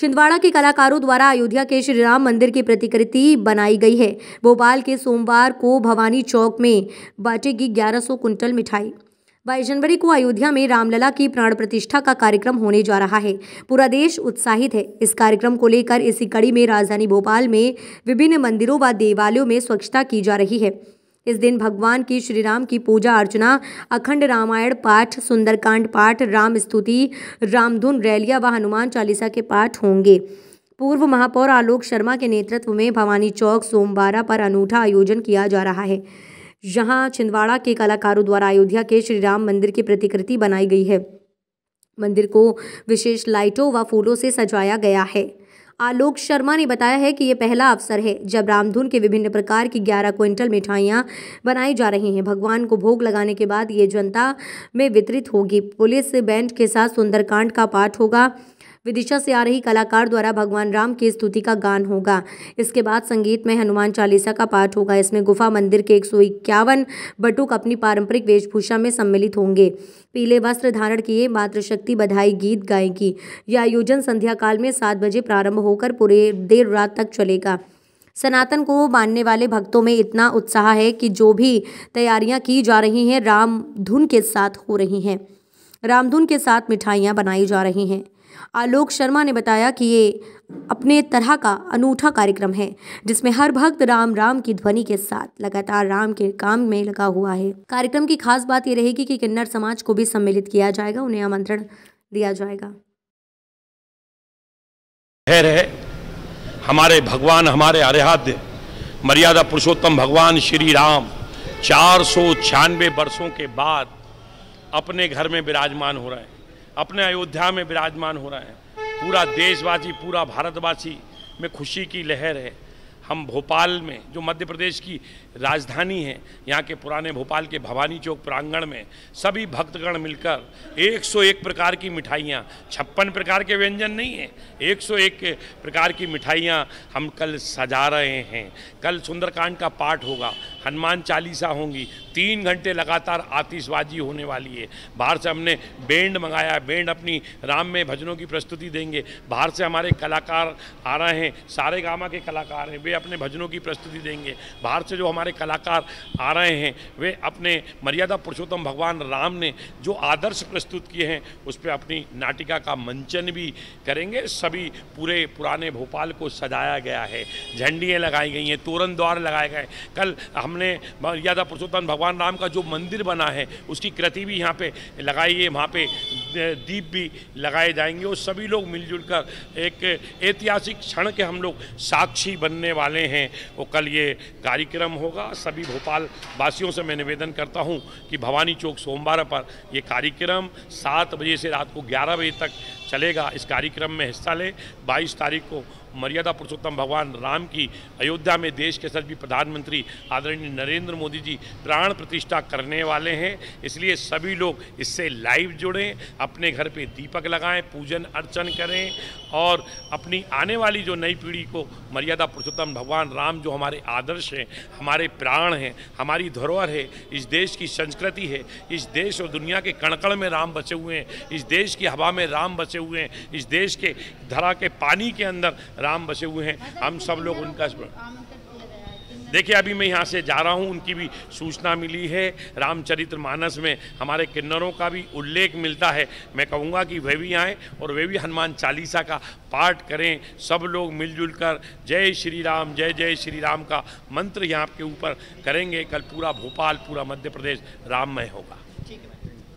छिंदवाड़ा के कलाकारों द्वारा अयोध्या के श्री राम मंदिर की प्रतिकृति बनाई गई है भोपाल के सोमवार को भवानी चौक में बांटेगी 1100 कुंटल मिठाई बाईस जनवरी को अयोध्या में रामलला की प्राण प्रतिष्ठा का कार्यक्रम होने जा रहा है पूरा देश उत्साहित है इस कार्यक्रम को लेकर इसी कड़ी में राजधानी भोपाल में विभिन्न मंदिरों व देवालयों में स्वच्छता की जा रही है इस दिन भगवान की श्री राम की पूजा अर्चना अखंड रामायण पाठ सुंदरकांड पाठ राम स्तुति रामधुन रैलिया व हनुमान चालीसा के पाठ होंगे पूर्व महापौर आलोक शर्मा के नेतृत्व में भवानी चौक सोमवारा पर अनूठा आयोजन किया जा रहा है यहाँ छिंदवाड़ा के कलाकारों द्वारा अयोध्या के श्री राम मंदिर की प्रतिकृति बनाई गई है मंदिर को विशेष लाइटों व फूलों से सजाया गया है आलोक शर्मा ने बताया है कि ये पहला अवसर है जब रामधुन के विभिन्न प्रकार की ग्यारह क्विंटल मिठाइयां बनाई जा रही हैं भगवान को भोग लगाने के बाद ये जनता में वितरित होगी पुलिस बैंड के साथ सुंदरकांड का पाठ होगा विदिशा से आ रही कलाकार द्वारा भगवान राम की स्तुति का गान होगा इसके बाद संगीत में हनुमान चालीसा का पाठ होगा इसमें गुफा मंदिर के एक सौ इक्यावन बटुक अपनी पारंपरिक वेशभूषा में सम्मिलित होंगे पीले वस्त्र धारण किए मातृशक्ति बधाई गीत गाएगी यह आयोजन संध्या काल में सात बजे प्रारंभ होकर पूरे देर रात तक चलेगा सनातन को मानने वाले भक्तों में इतना उत्साह है कि जो भी तैयारियां की जा रही हैं रामधुन के साथ हो रही हैं रामधुन के साथ मिठाइयां बनाई जा रही हैं आलोक शर्मा ने बताया कि ये अपने तरह का अनूठा कार्यक्रम है जिसमें हर भक्त राम राम की ध्वनि के साथ लगातार राम के काम में लगा हुआ है कार्यक्रम की खास बात यह रहेगी कि किन्नर समाज को भी सम्मिलित किया जाएगा उन्हें आमंत्रण दिया जाएगा है हमारे भगवान हमारे आराध्य मर्यादा पुरुषोत्तम भगवान श्री राम चार सौ छियानवे वर्षों के बाद अपने घर में विराजमान हो रहे हैं अपने अयोध्या में विराजमान हो रहे हैं पूरा देशवासी पूरा भारतवासी में खुशी की लहर है हम भोपाल में जो मध्य प्रदेश की राजधानी है यहाँ के पुराने भोपाल के भवानी चौक प्रांगण में सभी भक्तगण मिलकर 101 प्रकार की मिठाइयाँ छप्पन प्रकार के व्यंजन नहीं है 101 प्रकार की मिठाइयाँ हम कल सजा रहे हैं कल सुंदरकांड का पाठ होगा हनुमान चालीसा होंगी तीन घंटे लगातार आतिशबाजी होने वाली है बाहर से हमने बैंड मंगाया बैंड अपनी राम में भजनों की प्रस्तुति देंगे बाहर से हमारे कलाकार आ रहे हैं सारे गामा के कलाकार हैं वे अपने भजनों की प्रस्तुति देंगे बाहर से जो हमारे कलाकार आ रहे हैं वे अपने मर्यादा पुरुषोत्तम भगवान राम ने जो आदर्श प्रस्तुत किए हैं उस पर अपनी नाटिका का मंचन भी करेंगे सभी पूरे पुराने भोपाल को सजाया गया है झंडियाँ लगाई गई हैं तोरण द्वार लगाए गए कल हमने मर्यादा पुरुषोत्तम भगवान भगवान राम का जो मंदिर बना है उसकी कृति भी यहाँ पे लगाई है वहाँ पे दीप भी लगाए जाएंगे और सभी लोग मिलजुल कर एक ऐतिहासिक क्षण के हम लोग साक्षी बनने वाले हैं वो कल ये कार्यक्रम होगा सभी भोपाल वासियों से मैं निवेदन करता हूँ कि भवानी चौक सोमवार पर ये कार्यक्रम सात बजे से रात को ग्यारह बजे तक चलेगा इस कार्यक्रम में हिस्सा लें बाईस तारीख को मर्यादा पुरुषोत्तम भगवान राम की अयोध्या में देश के सभी प्रधानमंत्री आदरणीय नरेंद्र मोदी जी प्राण प्रतिष्ठा करने वाले हैं इसलिए सभी लोग इससे लाइव जुड़ें अपने घर पे दीपक लगाएं पूजन अर्चन करें और अपनी आने वाली जो नई पीढ़ी को मर्यादा पुरुषोत्तम भगवान राम जो हमारे आदर्श हैं हमारे प्राण हैं हमारी धरोहर है इस देश की संस्कृति है इस देश और दुनिया के कणकण में राम बचे हुए हैं इस देश की हवा में राम बचे हुए हैं इस देश के धरा के पानी के अंदर राम बसे हुए हैं हम सब लोग उनका देखिए अभी मैं यहाँ से जा रहा हूँ उनकी भी सूचना मिली है रामचरित्र मानस में हमारे किन्नरों का भी उल्लेख मिलता है मैं कहूँगा कि वे भी आएँ और वे भी हनुमान चालीसा का पाठ करें सब लोग मिलजुल कर जय श्री राम जय जय श्री राम का मंत्र यहाँ के ऊपर करेंगे कल पूरा भोपाल पूरा मध्य प्रदेश राममय होगा